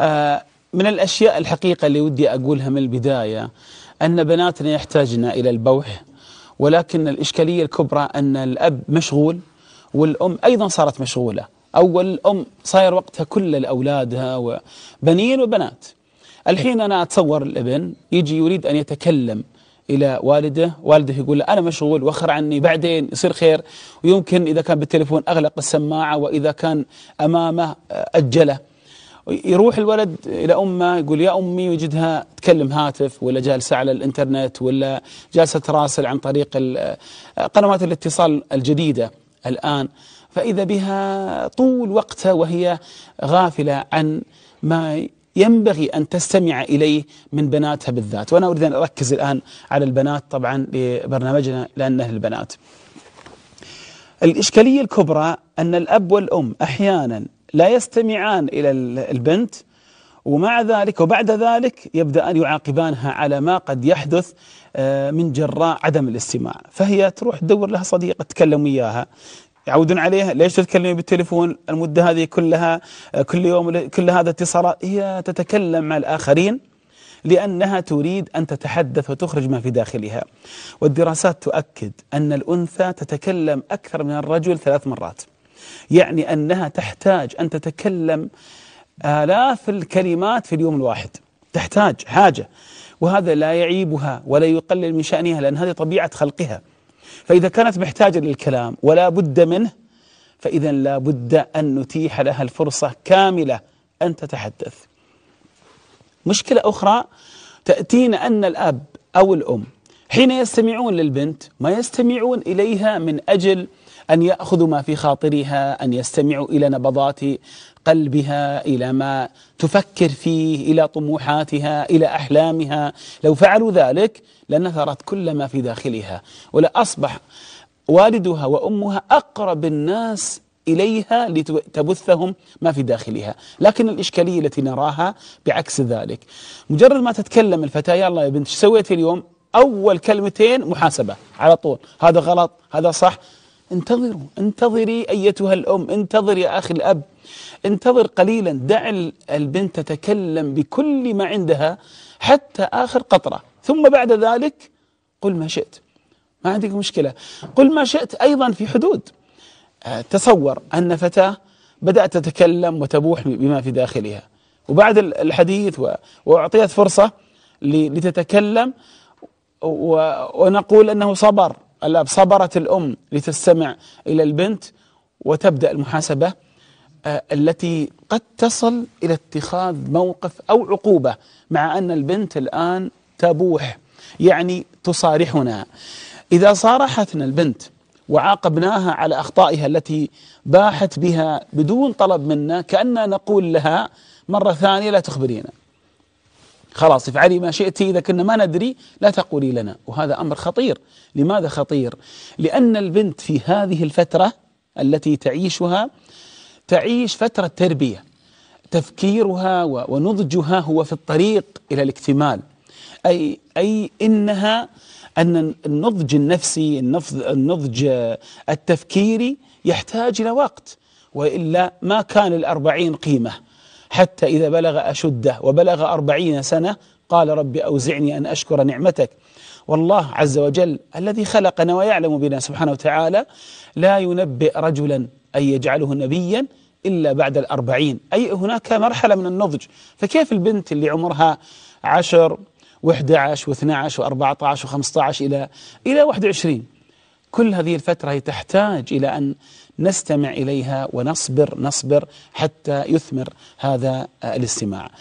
آه، من الأشياء الحقيقة اللي ودي أقولها من البداية أن بناتنا يحتاجن إلى البوح ولكن الإشكالية الكبرى أن الأب مشغول والأم أيضا صارت مشغولة أول الأم صاير وقتها كل لأولادها وبنين وبنات الحين أنا أتصور الابن يجي يريد أن يتكلم إلى والده والده يقول له أنا مشغول وخر عني بعدين يصير خير ويمكن إذا كان بالتليفون أغلق السماعة وإذا كان أمامه أجله يروح الولد إلى أمه يقول يا أمي وجدها تكلم هاتف ولا جالسة على الإنترنت ولا جالسة تراسل عن طريق قنوات الاتصال الجديدة الآن فإذا بها طول وقتها وهي غافلة عن ما ينبغي أن تستمع إليه من بناتها بالذات وأنا أريد أن أركز الآن على البنات طبعا لبرنامجنا لأنه للبنات الإشكالية الكبرى أن الأب والأم أحيانا لا يستمعان إلى البنت ومع ذلك وبعد ذلك أن يعاقبانها على ما قد يحدث آه، من جراء عدم الاستماع فهي تروح تدور لها صديقة تكلم وياها يعودون عليها ليش تتكلمين بالتليفون المدة هذه كلها آه، كل يوم كل هذا اتصالات هي تتكلم مع الآخرين لأنها تريد أن تتحدث وتخرج ما في داخلها والدراسات تؤكد أن الأنثى تتكلم أكثر من الرجل ثلاث مرات يعني أنها تحتاج أن تتكلم آلاف الكلمات في اليوم الواحد تحتاج حاجة وهذا لا يعيبها ولا يقلل من شأنها لأن هذه طبيعة خلقها فإذا كانت محتاجة للكلام ولا بد منه فإذا لا بد أن نتيح لها الفرصة كاملة أن تتحدث مشكلة أخرى تأتينا أن الأب أو الأم حين يستمعون للبنت ما يستمعون إليها من أجل أن يأخذوا ما في خاطرها أن يستمعوا إلى نبضات قلبها إلى ما تفكر فيه إلى طموحاتها إلى أحلامها لو فعلوا ذلك لنثرت كل ما في داخلها ولأصبح والدها وأمها أقرب الناس إليها لتبثهم ما في داخلها لكن الإشكالية التي نراها بعكس ذلك مجرد ما تتكلم الفتاة يا الله يا بنت سويت اليوم أول كلمتين محاسبة على طول هذا غلط هذا صح انتظروا انتظري أيتها الأم انتظر يا أخي الأب انتظر قليلا دع البنت تتكلم بكل ما عندها حتى آخر قطرة ثم بعد ذلك قل ما شئت ما عندك مشكلة قل ما شئت أيضا في حدود آه، تصور أن فتاة بدأت تتكلم وتبوح بما في داخلها وبعد الحديث وأعطيت فرصة لتتكلم ونقول أنه صبر الأب صبرت الأم لتستمع إلى البنت وتبدأ المحاسبة آه، التي قد تصل إلى اتخاذ موقف أو عقوبة مع أن البنت الآن تبوح يعني تصارحنا إذا صارحتنا البنت وعاقبناها على أخطائها التي باحت بها بدون طلب منا كأننا نقول لها مرة ثانية لا تخبرينا خلاص افعلي ما شئت إذا كنا ما ندري لا تقولي لنا وهذا أمر خطير لماذا خطير؟ لأن البنت في هذه الفترة التي تعيشها تعيش فترة تربية تفكيرها ونضجها هو في الطريق إلى الاكتمال أي, أي إنها أن النضج النفسي النضج التفكيري يحتاج إلى وقت وإلا ما كان الأربعين قيمة حتى إذا بلغ أشده وبلغ أربعين سنة قال رب أوزعني أن أشكر نعمتك والله عز وجل الذي خلقنا ويعلم بنا سبحانه وتعالى لا ينبئ رجلا أن يجعله نبيا إلا بعد الأربعين أي هناك مرحلة من النضج فكيف البنت اللي عمرها عشر و عشر واثنى عشر وأربعة عشر وخمسة عشر إلى إلى واحد وعشرين كل هذه الفترة هي تحتاج إلى أن نستمع إليها ونصبر نصبر حتى يثمر هذا الاستماع